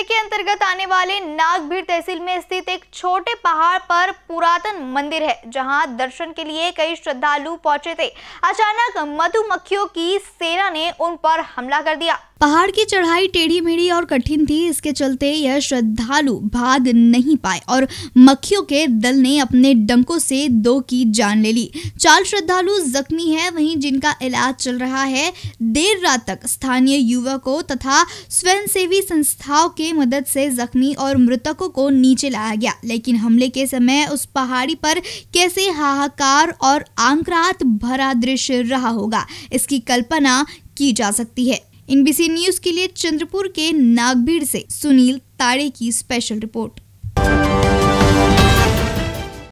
जिले के अंतर्गत आने वाले नागभीर तहसील में स्थित एक छोटे पहाड़ पर पुरातन मंदिर है जहां दर्शन के लिए कई श्रद्धालु पहुंचे थे अचानक मधुमक्खियों की सेना ने उन पर हमला कर दिया पहाड़ की चढ़ाई टेढ़ी मेढ़ी और कठिन थी इसके चलते यह श्रद्धालु भाग नहीं पाए और मक्खियों के दल ने अपने डंकों से दो की जान ले ली चार श्रद्धालु जख्मी है वहीं जिनका इलाज चल रहा है देर रात तक स्थानीय युवकों तथा स्वयंसेवी संस्थाओं के मदद से जख्मी और मृतकों को नीचे लाया गया लेकिन हमले के समय उस पहाड़ी पर कैसे हाहाकार और आंकरात भरा दृश्य रहा होगा इसकी कल्पना की जा सकती है इनबीसी न्यूज के लिए चंद्रपुर के नागभीड़ से सुनील ताड़े की स्पेशल रिपोर्ट